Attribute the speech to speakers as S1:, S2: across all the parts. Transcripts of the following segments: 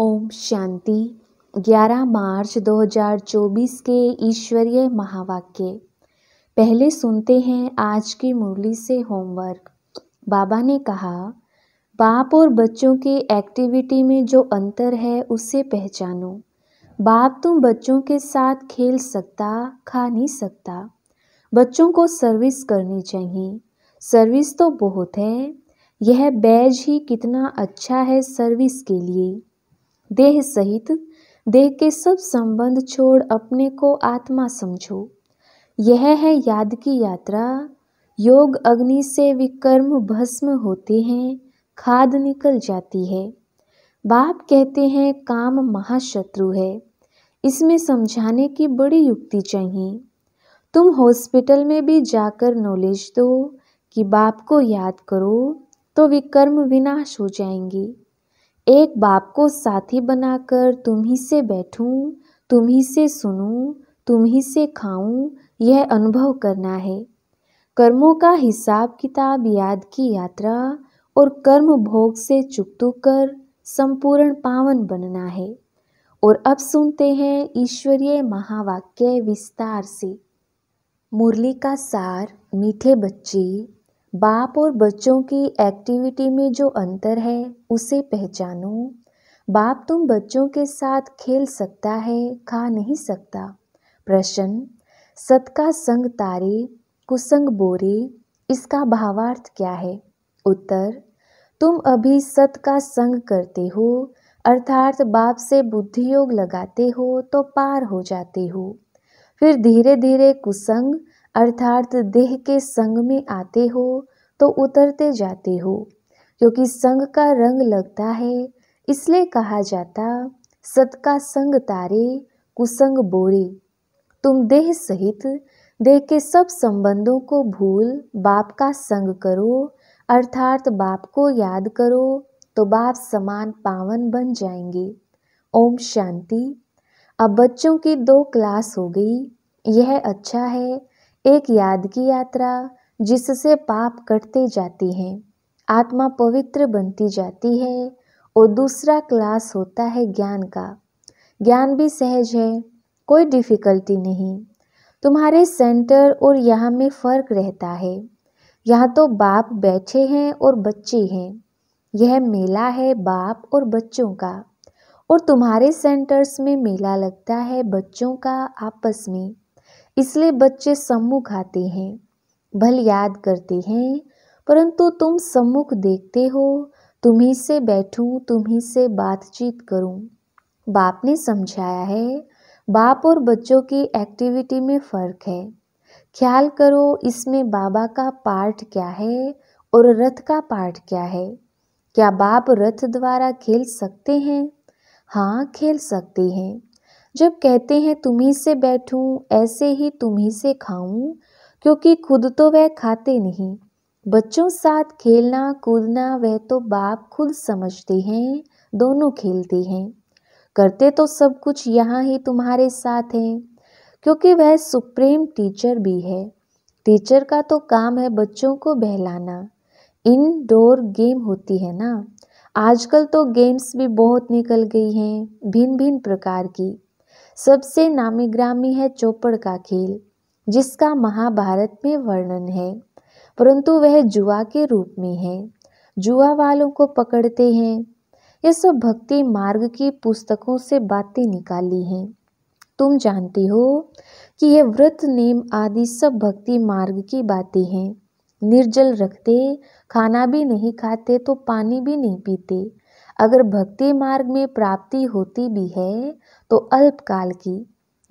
S1: ओम शांति 11 मार्च 2024 के ईश्वरीय महावाक्य पहले सुनते हैं आज की मुरली से होमवर्क बाबा ने कहा बाप और बच्चों के एक्टिविटी में जो अंतर है उसे पहचानो बाप तुम बच्चों के साथ खेल सकता खा नहीं सकता बच्चों को सर्विस करनी चाहिए सर्विस तो बहुत है यह बैज ही कितना अच्छा है सर्विस के लिए देह सहित देह के सब संबंध छोड़ अपने को आत्मा समझो यह है याद की यात्रा योग अग्नि से विकर्म भस्म होते हैं खाद निकल जाती है बाप कहते हैं काम महाशत्रु है इसमें समझाने की बड़ी युक्ति चाहिए तुम हॉस्पिटल में भी जाकर नॉलेज दो कि बाप को याद करो तो विकर्म विनाश हो जाएंगे एक बाप को साथी बनाकर तुम्ही से बैठूं तुम्ही से सुनूं तुम्ही से खाऊं यह अनुभव करना है कर्मों का हिसाब किताब याद की यात्रा और कर्म भोग से चुकतु कर संपूर्ण पावन बनना है और अब सुनते हैं ईश्वरीय महावाक्य विस्तार से मुरली का सार मीठे बच्चे बाप और बच्चों की एक्टिविटी में जो अंतर है उसे पहचानो बाप तुम बच्चों के साथ खेल सकता है खा नहीं सकता प्रश्न सत का संग तारे कुसंग बोरे इसका भावार्थ क्या है उत्तर तुम अभी सत का संग करते हो अर्थात बाप से बुद्धि योग लगाते हो तो पार हो जाते हो फिर धीरे धीरे कुसंग अर्थात देह के संग में आते हो तो उतरते जाते हो क्योंकि संग का रंग लगता है इसलिए कहा जाता सत का संग तारे कुसंग बोरे तुम देह सहित देह के सब संबंधों को भूल बाप का संग करो अर्थात बाप को याद करो तो बाप समान पावन बन जाएंगे ओम शांति अब बच्चों की दो क्लास हो गई यह अच्छा है एक याद की यात्रा जिससे पाप कटते जाती हैं आत्मा पवित्र बनती जाती है और दूसरा क्लास होता है ज्ञान का ज्ञान भी सहज है कोई डिफ़िकल्टी नहीं तुम्हारे सेंटर और यहाँ में फ़र्क रहता है यहाँ तो बाप बैठे हैं और बच्चे हैं यह मेला है बाप और बच्चों का और तुम्हारे सेंटर्स में मेला लगता है बच्चों का आपस में इसलिए बच्चे सम्मुख आते हैं भल याद करते हैं परंतु तुम सम्मुख देखते हो तुम्ही से बैठूं तुम्ही से बातचीत करूं बाप ने समझाया है बाप और बच्चों की एक्टिविटी में फ़र्क है ख्याल करो इसमें बाबा का पार्ट क्या है और रथ का पार्ट क्या है क्या बाप रथ द्वारा खेल सकते हैं हाँ खेल सकते हैं जब कहते हैं तुम्ही से बैठूं ऐसे ही तुम्ही से खाऊं क्योंकि खुद तो वह खाते नहीं बच्चों साथ खेलना कूदना वह तो बाप खुद समझते हैं दोनों खेलते हैं करते तो सब कुछ यहाँ ही तुम्हारे साथ हैं क्योंकि वह सुप्रीम टीचर भी है टीचर का तो काम है बच्चों को बहलाना इनडोर गेम होती है ना आजकल तो गेम्स भी बहुत निकल गई हैं भिन्न भिन्न प्रकार की सबसे नामी ग्रामी है चौपड़ का खेल जिसका महाभारत में वर्णन है परंतु वह जुआ के रूप में है जुआ वालों को पकड़ते हैं ये सब भक्ति मार्ग की पुस्तकों से बातें निकाली हैं तुम जानती हो कि ये व्रत नेम आदि सब भक्ति मार्ग की बातें हैं निर्जल रखते खाना भी नहीं खाते तो पानी भी नहीं पीते अगर भक्ति मार्ग में प्राप्ति होती भी है तो अल्पकाल की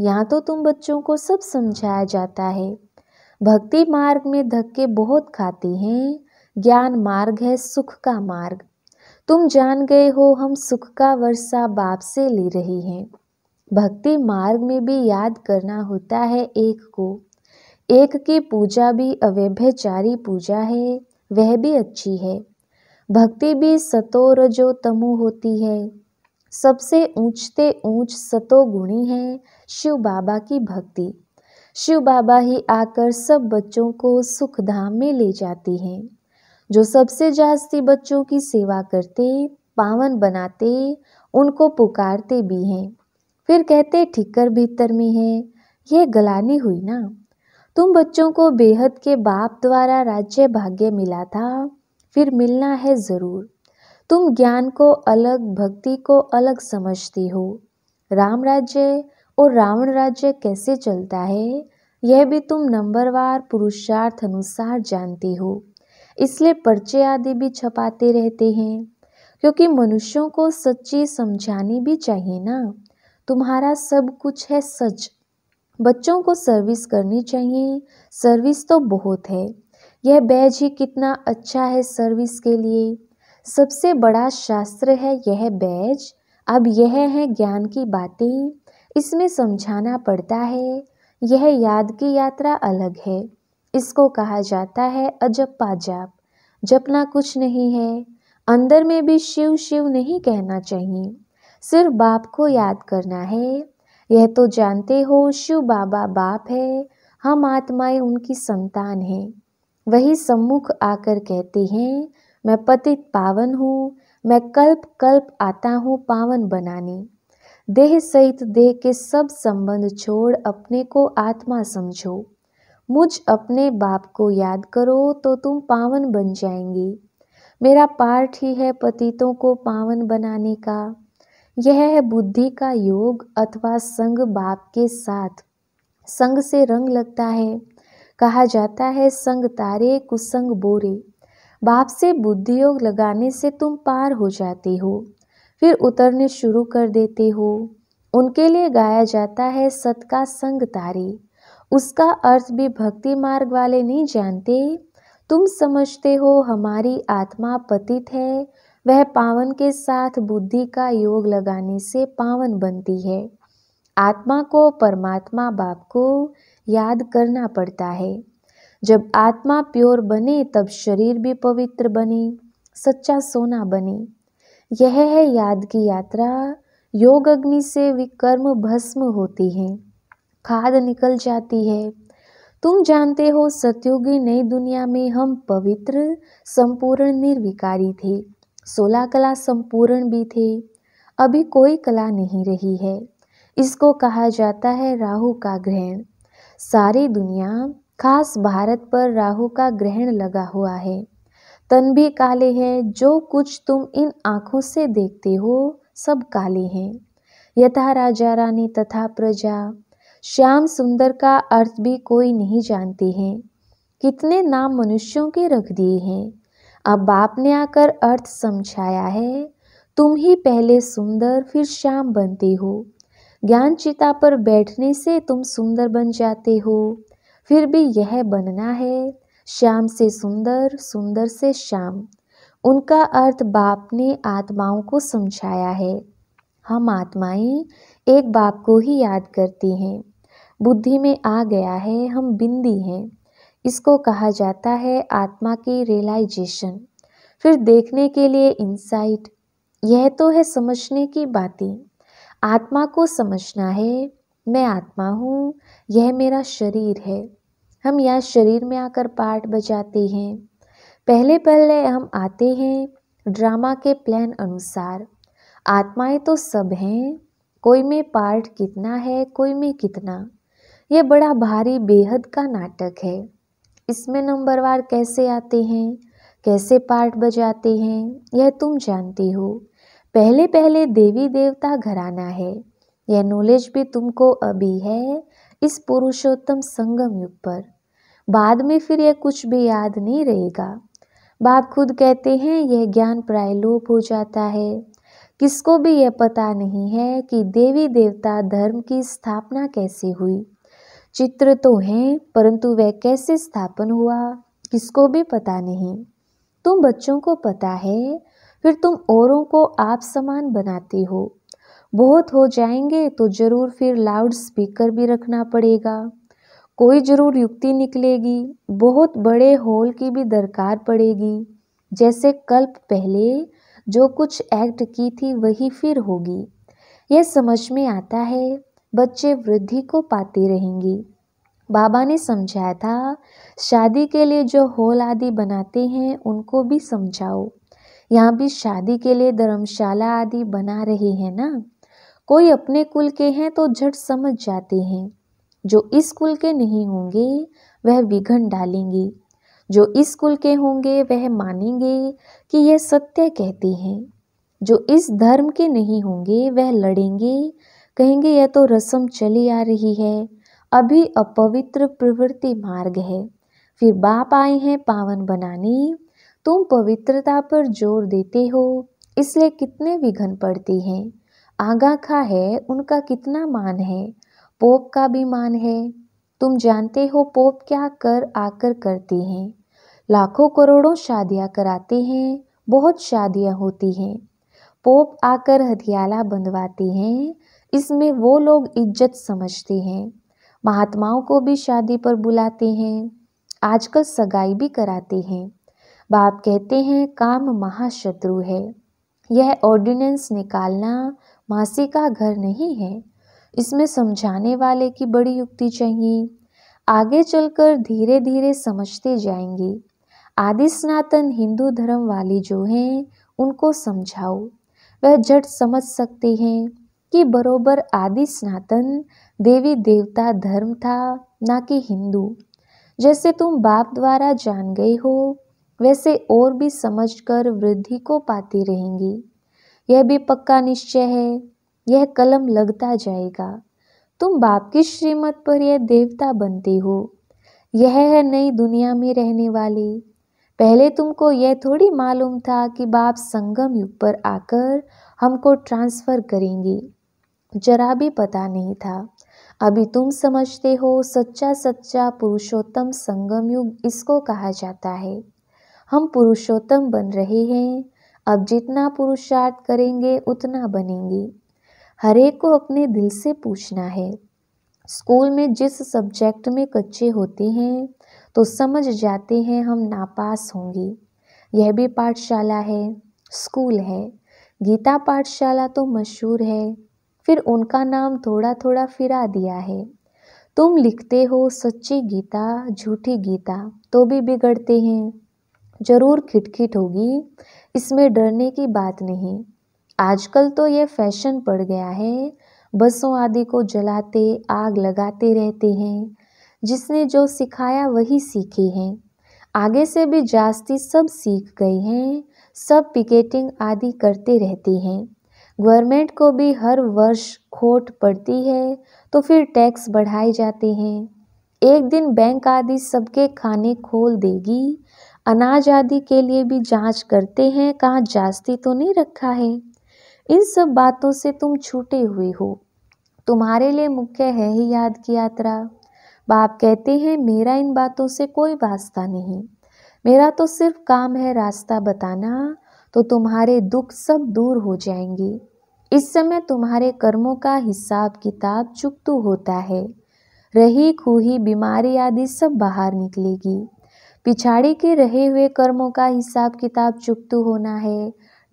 S1: यहाँ तो तुम बच्चों को सब समझाया जाता है भक्ति मार्ग में धक्के बहुत खाते हैं ज्ञान मार्ग है सुख का मार्ग तुम जान गए हो हम सुख का वर्षा बाप से ले रहे हैं भक्ति मार्ग में भी याद करना होता है एक को एक की पूजा भी अवैभ्यचारी पूजा है वह भी अच्छी है भक्ति भी सतो रजो तमो होती है सबसे ऊंचते ऊंच सतोगुणी है शिव बाबा की भक्ति शिव बाबा ही आकर सब बच्चों को सुख धाम में ले जाती हैं जो सबसे जास्ती बच्चों की सेवा करते पावन बनाते उनको पुकारते भी हैं फिर कहते ठिकर भीतर में है यह गलानी हुई ना तुम बच्चों को बेहद के बाप द्वारा राज्य भाग्य मिला था फिर मिलना है ज़रूर तुम ज्ञान को अलग भक्ति को अलग समझती हो राम राज्य और रावण राज्य कैसे चलता है यह भी तुम नंबरवार पुरुषार्थ अनुसार जानती हो इसलिए पर्चे आदि भी छपाते रहते हैं क्योंकि मनुष्यों को सच्ची समझानी भी चाहिए ना तुम्हारा सब कुछ है सच बच्चों को सर्विस करनी चाहिए सर्विस तो बहुत है यह बैज ही कितना अच्छा है सर्विस के लिए सबसे बड़ा शास्त्र है यह बैज अब यह है ज्ञान की बातें इसमें समझाना पड़ता है यह याद की यात्रा अलग है इसको कहा जाता है अजप्पा जाप जपना कुछ नहीं है अंदर में भी शिव शिव नहीं कहना चाहिए सिर्फ बाप को याद करना है यह तो जानते हो शिव बाबा बाप है हम आत्माएं उनकी संतान हैं वही सम्मुख आकर कहते हैं मैं पतित पावन हूँ मैं कल्प कल्प आता हूँ पावन बनाने देह सहित देह के सब संबंध छोड़ अपने को आत्मा समझो मुझ अपने बाप को याद करो तो तुम पावन बन जाएंगे मेरा पाठ ही है पतितों को पावन बनाने का यह है बुद्धि का योग अथवा संग बाप के साथ संग से रंग लगता है कहा जाता है संग तारे कुसंग बोरे बाप से बुद्धि योग लगाने से तुम पार हो जाते हो फिर उतरने शुरू कर देते हो उनके लिए गाया जाता है सत का संग तारे उसका अर्थ भी भक्ति मार्ग वाले नहीं जानते तुम समझते हो हमारी आत्मा पतित है वह पावन के साथ बुद्धि का योग लगाने से पावन बनती है आत्मा को परमात्मा बाप को याद करना पड़ता है जब आत्मा प्योर बने तब शरीर भी पवित्र बने सच्चा सोना बने यह है याद की यात्रा योग अग्नि से विकर्म भस्म होती है खाद निकल जाती है तुम जानते हो सतयुगी नई दुनिया में हम पवित्र संपूर्ण निर्विकारी थे सोलह कला संपूर्ण भी थे अभी कोई कला नहीं रही है इसको कहा जाता है राहु का ग्रहण सारी दुनिया खास भारत पर राहु का ग्रहण लगा हुआ है तन भी काले हैं जो कुछ तुम इन आँखों से देखते हो सब काले हैं यथा राजा रानी तथा प्रजा श्याम सुंदर का अर्थ भी कोई नहीं जानते हैं कितने नाम मनुष्यों के रख दिए हैं अब बाप ने आकर अर्थ समझाया है तुम ही पहले सुंदर फिर श्याम बनते हो ज्ञान चिता पर बैठने से तुम सुंदर बन जाते हो फिर भी यह बनना है श्याम से सुंदर सुंदर से श्याम उनका अर्थ बाप ने आत्माओं को समझाया है हम आत्माएं एक बाप को ही याद करती हैं बुद्धि में आ गया है हम बिंदी हैं इसको कहा जाता है आत्मा की रियलाइजेशन फिर देखने के लिए इंसाइट यह तो है समझने की बातें आत्मा को समझना है मैं आत्मा हूँ यह मेरा शरीर है हम यहाँ शरीर में आकर पार्ट बजाते हैं पहले पहले हम आते हैं ड्रामा के प्लान अनुसार आत्माएं तो सब हैं कोई में पार्ट कितना है कोई में कितना यह बड़ा भारी बेहद का नाटक है इसमें नंबरवार कैसे आते हैं कैसे पार्ट बजाते हैं यह तुम जानती हो पहले पहले देवी देवता घराना है यह नॉलेज भी तुमको अभी है इस पुरुषोत्तम संगम युग पर बाद में फिर यह कुछ भी याद नहीं रहेगा बाप खुद कहते हैं यह ज्ञान प्राय लोप हो जाता है किसको भी यह पता नहीं है कि देवी देवता धर्म की स्थापना कैसे हुई चित्र तो हैं परंतु वह कैसे स्थापन हुआ किसको भी पता नहीं तुम बच्चों को पता है फिर तुम औरों को आप समान बनाते हो बहुत हो जाएंगे तो ज़रूर फिर लाउड स्पीकर भी रखना पड़ेगा कोई ज़रूर युक्ति निकलेगी बहुत बड़े हॉल की भी दरकार पड़ेगी जैसे कल्प पहले जो कुछ एक्ट की थी वही फिर होगी यह समझ में आता है बच्चे वृद्धि को पाते रहेंगे बाबा ने समझाया था शादी के लिए जो हॉल आदि बनाते हैं उनको भी समझाओ यहाँ भी शादी के लिए धर्मशाला आदि बना रहे हैं ना कोई अपने कुल के हैं तो झट समझ जाते हैं जो इस कुल के नहीं होंगे वह विघन डालेंगे जो इस कुल के होंगे वह मानेंगे कि यह सत्य कहते हैं जो इस धर्म के नहीं होंगे वह लड़ेंगे कहेंगे यह तो रस्म चली आ रही है अभी अपवित्र प्रवृत्ति मार्ग है फिर बाप आए हैं पावन बनाने तुम पवित्रता पर जोर देते हो इसलिए कितने विघन पड़ते हैं आगा खां है उनका कितना मान है पोप का भी मान है तुम जानते हो पोप क्या कर आकर करते हैं लाखों करोड़ों शादियां कराते हैं बहुत शादियां होती हैं पोप आकर हथियाला बंधवाते हैं इसमें वो लोग इज्जत समझते हैं महात्माओं को भी शादी पर बुलाते हैं आजकल सगाई भी कराते हैं बाप कहते हैं काम महाशत्रु है यह ऑर्डिनेंस निकालना मासी का घर नहीं है इसमें समझाने वाले की बड़ी युक्ति चाहिए आगे चलकर धीरे धीरे समझते जाएंगे आदि सनातन हिंदू धर्म वाले जो हैं उनको समझाओ वह झट समझ सकते हैं कि बरोबर आदि सनातन देवी देवता धर्म था ना कि हिंदू जैसे तुम बाप द्वारा जान गए हो वैसे और भी समझकर वृद्धि को पाती रहेंगी यह भी पक्का निश्चय है यह कलम लगता जाएगा तुम बाप की श्रीमत पर यह देवता बनते हो यह है नई दुनिया में रहने वाले पहले तुमको यह थोड़ी मालूम था कि बाप संगम युग पर आकर हमको ट्रांसफ़र करेंगे जरा भी पता नहीं था अभी तुम समझते हो सच्चा सच्चा पुरुषोत्तम संगम युग इसको कहा जाता है हम पुरुषोत्तम बन रहे हैं अब जितना पुरुषार्थ करेंगे उतना बनेंगे हर एक को अपने दिल से पूछना है स्कूल में जिस सब्जेक्ट में कच्चे होते हैं तो समझ जाते हैं हम नापास होंगे यह भी पाठशाला है स्कूल है गीता पाठशाला तो मशहूर है फिर उनका नाम थोड़ा थोड़ा फिरा दिया है तुम लिखते हो सच्ची गीता झूठी गीता तो भी बिगड़ते हैं ज़रूर खिटखिट होगी इसमें डरने की बात नहीं आजकल तो ये फैशन पड़ गया है बसों आदि को जलाते आग लगाते रहते हैं जिसने जो सिखाया वही सीखे हैं आगे से भी जास्ती सब सीख गए हैं सब पिकेटिंग आदि करते रहते हैं गवर्नमेंट को भी हर वर्ष खोट पड़ती है तो फिर टैक्स बढ़ाए जाते हैं एक दिन बैंक आदि सबके खाने खोल देगी अनाज आदि के लिए भी जांच करते हैं कहाँ जास्ती तो नहीं रखा है इन सब बातों से तुम छूटे हुए हो तुम्हारे लिए मुख्य है ही याद की यात्रा बाप कहते हैं मेरा इन बातों से कोई वास्ता नहीं मेरा तो सिर्फ काम है रास्ता बताना तो तुम्हारे दुख सब दूर हो जाएंगे इस समय तुम्हारे कर्मों का हिसाब किताब चुकतू होता है रही खूही बीमारी आदि सब बाहर निकलेगी पिछाड़ी के रहे हुए कर्मों का हिसाब किताब चुप्त होना है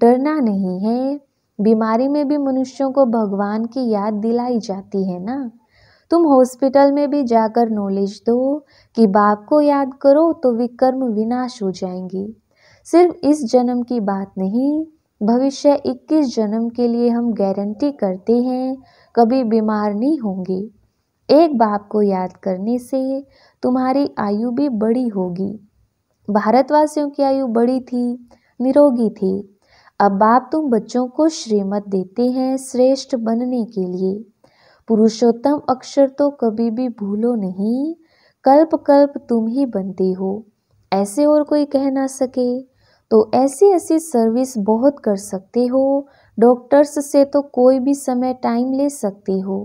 S1: डरना नहीं है बीमारी में भी मनुष्यों को भगवान की याद दिलाई जाती है ना तुम हॉस्पिटल में भी जाकर नॉलेज दो कि बाप को याद करो तो विकर्म विनाश हो जाएंगी सिर्फ इस जन्म की बात नहीं भविष्य 21 जन्म के लिए हम गारंटी करते हैं कभी बीमार नहीं होंगी एक बाप को याद करने से तुम्हारी आयु भी बड़ी होगी भारतवासियों की आयु बड़ी थी निरोगी थी अब बाप तुम बच्चों को श्रीमत देते हैं श्रेष्ठ बनने के लिए पुरुषोत्तम अक्षर तो कभी भी भूलो नहीं कल्प कल्प तुम ही बनते हो ऐसे और कोई कह ना सके तो ऐसी ऐसी सर्विस बहुत कर सकते हो डॉक्टर्स से तो कोई भी समय टाइम ले सकते हो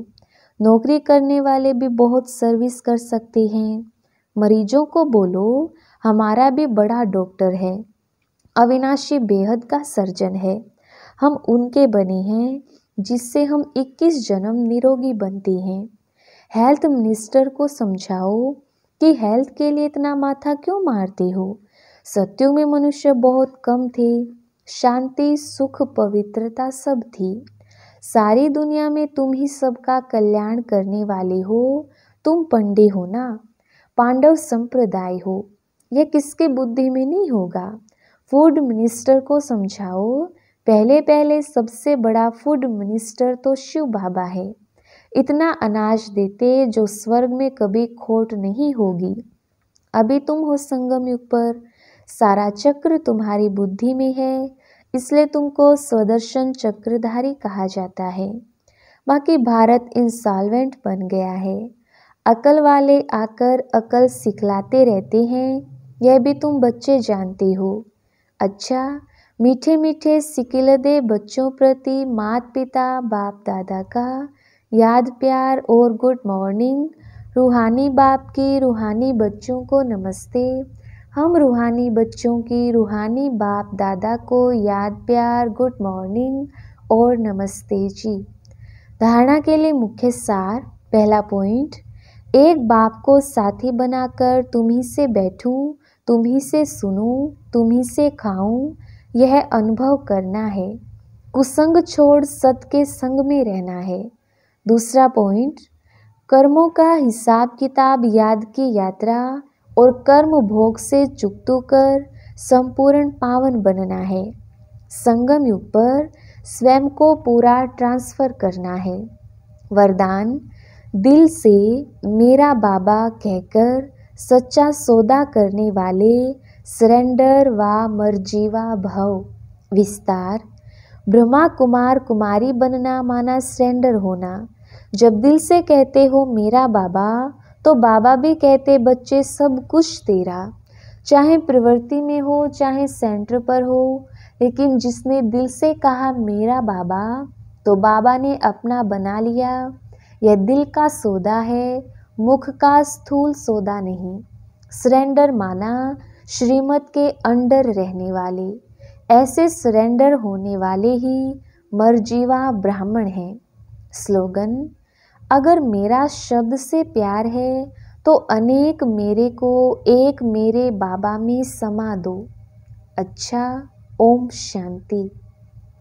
S1: नौकरी करने वाले भी बहुत सर्विस कर सकते हैं मरीजों को बोलो हमारा भी बड़ा डॉक्टर है अविनाशी बेहद का सर्जन है हम उनके बने हैं जिससे हम 21 जन्म निरोगी बनते हैं हेल्थ मिनिस्टर को समझाओ कि हेल्थ के लिए इतना माथा क्यों मारते हो सत्यु में मनुष्य बहुत कम थे शांति सुख पवित्रता सब थी सारी दुनिया में तुम ही सबका कल्याण करने वाले हो तुम पंडे हो ना पांडव संप्रदाय हो यह किसके बुद्धि में नहीं होगा फूड मिनिस्टर को समझाओ पहले पहले सबसे बड़ा फूड मिनिस्टर तो शिव बाबा है इतना अनाज देते जो स्वर्ग में कभी खोट नहीं होगी अभी तुम हो संगम युग पर सारा चक्र तुम्हारी बुद्धि में है इसलिए तुमको स्वदर्शन चक्रधारी कहा जाता है बाकी भारत इंसॉल्वेंट बन गया है अकल वाले आकर अकल सिखलाते रहते हैं यह भी तुम बच्चे जानते हो अच्छा मीठे मीठे सिकिलदे बच्चों प्रति मात पिता बाप दादा का याद प्यार और गुड मॉर्निंग रूहानी बाप की रूहानी बच्चों को नमस्ते हम रूहानी बच्चों की रूहानी बाप दादा को याद प्यार गुड मॉर्निंग और नमस्ते जी धारणा के लिए मुख्य सार पहला पॉइंट एक बाप को साथी बनाकर तुम्ही से बैठूं तुम्ही से सुनूं तुम्ही से खाऊं यह अनुभव करना है कुसंग छोड़ सत के संग में रहना है दूसरा पॉइंट कर्मों का हिसाब किताब याद की यात्रा और कर्म भोग से चुक्त कर संपूर्ण पावन बनना है संगम युग पर स्वयं को पूरा ट्रांसफर करना है वरदान दिल से मेरा बाबा कहकर सच्चा सौदा करने वाले सरेंडर व मर्जीवा भव विस्तार ब्रह्मा कुमार कुमारी बनना माना सरेंडर होना जब दिल से कहते हो मेरा बाबा तो बाबा भी कहते बच्चे सब कुछ तेरा चाहे प्रवृत्ति में हो चाहे सेंटर पर हो लेकिन जिसने दिल से कहा मेरा बाबा तो बाबा ने अपना बना लिया यह दिल का सौदा है मुख का स्थूल सौदा नहीं सरेंडर माना श्रीमत के अंडर रहने वाले ऐसे सरेंडर होने वाले ही मरजीवा ब्राह्मण हैं स्लोगन अगर मेरा शब्द से प्यार है तो अनेक मेरे को एक मेरे बाबा में समा दो अच्छा ओम शांति